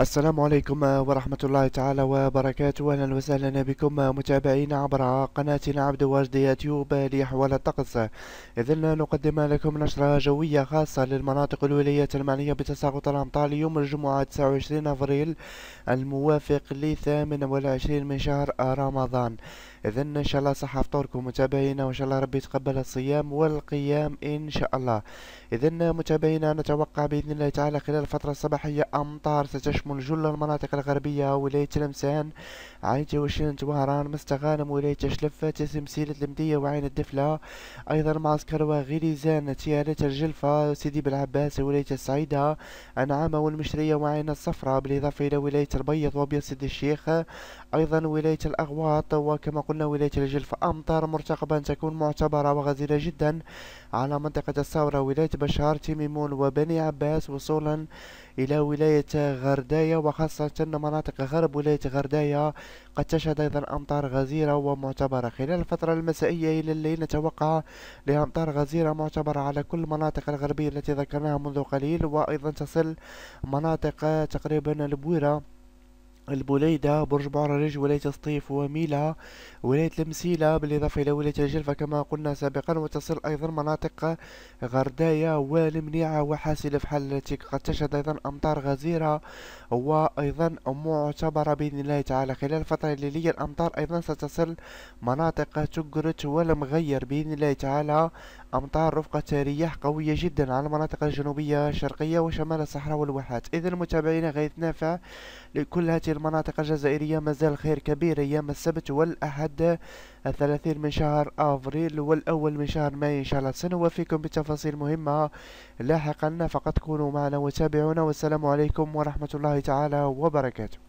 السلام عليكم ورحمة الله تعالى وبركاته أهلا وسهلا بكم متابعين عبر قناتنا عبد واجد يوتيوب لأحوال الطقس إذا نقدم لكم نشرة جوية خاصة للمناطق الولايات المعنية بتساقط الأمطار ليوم الجمعة 29 أفريل الموافق لثامن 28 من شهر رمضان إذا إن شاء الله صحة فطوركم متابعينا وإن شاء الله ربي يتقبل الصيام والقيام إن شاء الله إذا متابعينا نتوقع بإذن الله تعالى خلال الفترة الصباحية أمطار ستشمل تشمل جل المناطق الغربية ولاية لمسان عين جوشن وهران مستغانم ولاية شلفة تسمسيلة المدية وعين الدفلة أيضا معسكر وغليزان تيارة الجلفة سيدي بالعباس ولاية السعيدة أنعامة والمشرية وعين الصفراء بالإضافة إلى ولاية البيض وبيض سيدي الشيخ أيضا ولاية الأغواط وكما قلنا ولاية الجلفة أمطار مرتقبة تكون معتبرة وغزيرة جدا على منطقة الثورة ولاية بشار تيميمون وبني عباس وصولا إلى ولاية غردة غرداية وخاصة مناطق غرب ولاية غرداية قد تشهد أيضا أمطار غزيرة ومعتبرة خلال الفترة المسائية إلى الليل نتوقع لأمطار غزيرة معتبرة على كل المناطق الغربية التي ذكرناها منذ قليل وأيضا تصل مناطق تقريبا البويرة البوليدة برج بعرج ولاية سطيف وميلا ولاية المسيلة بالإضافة إلى ولاية الجلفة كما قلنا سابقا وتصل أيضا مناطق غردايا والمنيعة وحاسلة فحال التي قد تشهد أيضا أمطار غزيرة وأيضا معتبرة بإذن الله تعالى خلال الفترة الليلية الأمطار أيضا ستصل مناطق تقرت والمغير بإذن الله تعالى أمطار رفقة رياح قوية جدا على المناطق الجنوبية الشرقية وشمال الصحراء والواحات إذا متابعينا غاية نافع لكل هذه المناطق الجزائرية مازال خير كبير أيام السبت والأحد الثلاثين من شهر أفريل والأول من شهر ماي إن شاء الله سنوافيكم بتفاصيل مهمة لاحقا فقط كونوا معنا وتابعونا والسلام عليكم ورحمة الله تعالى وبركاته